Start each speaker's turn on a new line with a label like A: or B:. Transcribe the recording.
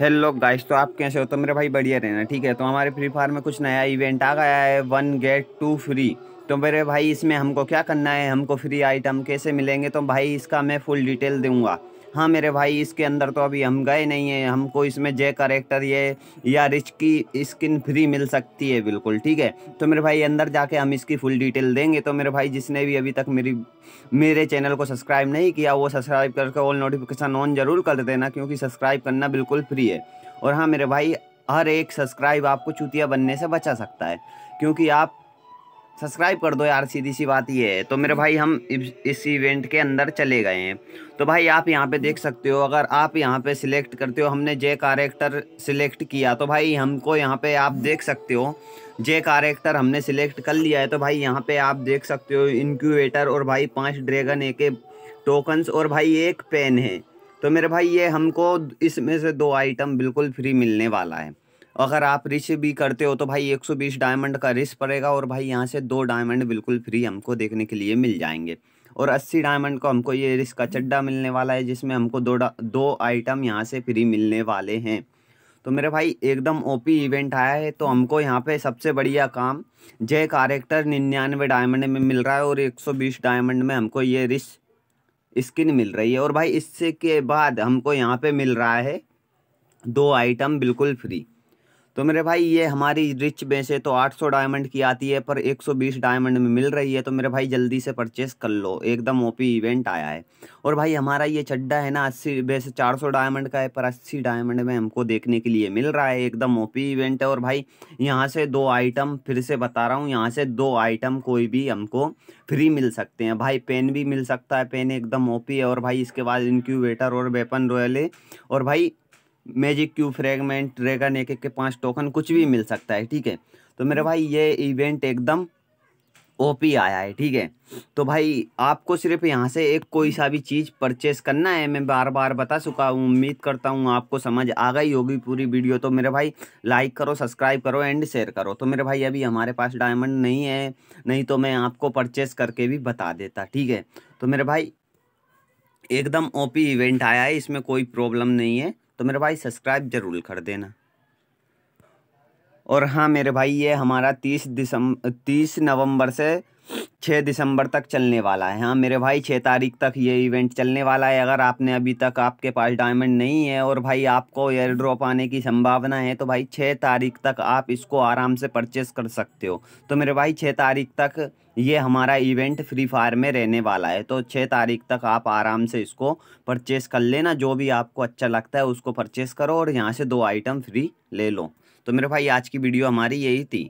A: Hello guys तो आप कैसे हो तो मेरे भाई बढ़िया रहना ठीक है तो हमारे फ्री फायर में कुछ नया इवेंट आ गया है वन गेट टू फ्री तो मेरे भाई इसमें हमको क्या करना है हमको फ्री आइटम कैसे मिलेंगे तो भाई इसका मैं फुल डिटेल दूंगा हाँ मेरे भाई इसके अंदर तो अभी हम गए नहीं हैं हमको इसमें जय करेक्टर ये या रिच की स्किन फ्री मिल सकती है बिल्कुल ठीक है तो मेरे भाई अंदर जाके हम इसकी फुल डिटेल देंगे तो मेरे भाई जिसने भी अभी तक मेरी मेरे चैनल को सब्सक्राइब नहीं किया वो सब्सक्राइब करके ऑल नोटिफिकेशन ऑन ज़रूर कर देना क्योंकि सब्सक्राइब करना बिल्कुल फ्री है और हाँ मेरे भाई हर एक सब्सक्राइब आपको चूतिया बनने से बचा सकता है क्योंकि आप सब्सक्राइब कर दो यार सीधी सी बात ये है तो मेरे हम्म। भाई हम इस इवेंट के अंदर चले गए हैं तो भाई आप यहाँ पे देख सकते हो अगर आप यहाँ पे सिलेक्ट करते हो हमने जे कैरेक्टर सिलेक्ट किया तो भाई हमको यहाँ पे आप देख सकते हो जे कैरेक्टर हमने सिलेक्ट कर लिया है तो भाई यहाँ पे आप देख सकते हो इनक्यूवेटर और भाई पाँच ड्रैगन एक टोकन्स और भाई एक पेन है तो मेरे भाई ये हमको इसमें से दो आइटम बिल्कुल फ्री मिलने वाला है अगर आप रिच भी करते हो तो भाई 120 डायमंड का रिच पड़ेगा और भाई यहाँ से दो डायमंड बिल्कुल फ्री हमको देखने के लिए मिल जाएंगे और 80 डायमंड को हमको ये रिस्क का चड्डा मिलने वाला है जिसमें हमको दो दो आइटम यहाँ से फ्री मिलने वाले हैं तो मेरे भाई एकदम ओपी इवेंट आया है तो हमको यहाँ पे सबसे बढ़िया काम जय कारेक्टर निन्यानवे डायमंड में मिल रहा है और 120 डायमंड में हमको ये रिच स्किन मिल रही है और भाई इससे के बाद हमको यहाँ पे मिल रहा है दो आइटम बिल्कुल फ्री तो मेरे भाई ये हमारी रिच से तो 800 डायमंड की आती है पर 120 डायमंड में मिल रही है तो मेरे भाई जल्दी से परचेस कर लो एकदम ओपी इवेंट आया है और भाई हमारा ये चड्डा है ना अस्सी बेसे 400 डायमंड का है पर 80 डायमंड में हमको देखने के लिए मिल रहा है एकदम ओपी इवेंट है और भाई यहाँ से दो आइटम फिर से बता रहा हूँ यहाँ से दो आइटम कोई भी हमको फ्री मिल सकते हैं भाई पेन भी मिल सकता है पेन एकदम ओपी है और भाई इसके बाद इनक्यूवेटर और वेपन रॉयल है और भाई मैजिक क्यू फ्रेगमेंट ड्रैगन एक एक के पांच टोकन कुछ भी मिल सकता है ठीक है तो मेरे भाई ये इवेंट एकदम ओपी आया है ठीक है तो भाई आपको सिर्फ यहाँ से एक कोई सा भी चीज़ परचेस करना है मैं बार बार बता चुका हूँ उम्मीद करता हूँ आपको समझ आ गई होगी पूरी वीडियो तो मेरे भाई लाइक करो सब्सक्राइब करो एंड शेयर करो तो मेरे भाई अभी हमारे पास डायमंड नहीं है नहीं तो मैं आपको परचेस करके भी बता देता ठीक है तो मेरे भाई एकदम पी इवेंट आया है इसमें कोई प्रॉब्लम नहीं है तो मेरे भाई सब्सक्राइब ज़रूर कर देना और हाँ मेरे भाई ये हमारा तीस दिसंबर तीस नवंबर से छः दिसंबर तक चलने वाला है हाँ मेरे भाई छः तारीख तक ये इवेंट चलने वाला है अगर आपने अभी तक आपके पास डायमंड नहीं है और भाई आपको एयर ड्रॉप आने की संभावना है तो भाई छः तारीख तक आप इसको आराम से परचेस कर सकते हो तो मेरे भाई छः तारीख तक ये हमारा इवेंट फ्री फायर में रहने वाला है तो छः तारीख तक आप आराम से इसको परचेस कर लेना जो भी आपको अच्छा लगता है उसको परचेस करो और यहाँ से दो आइटम फ्री ले लो तो मेरे भाई आज की वीडियो हमारी यही थी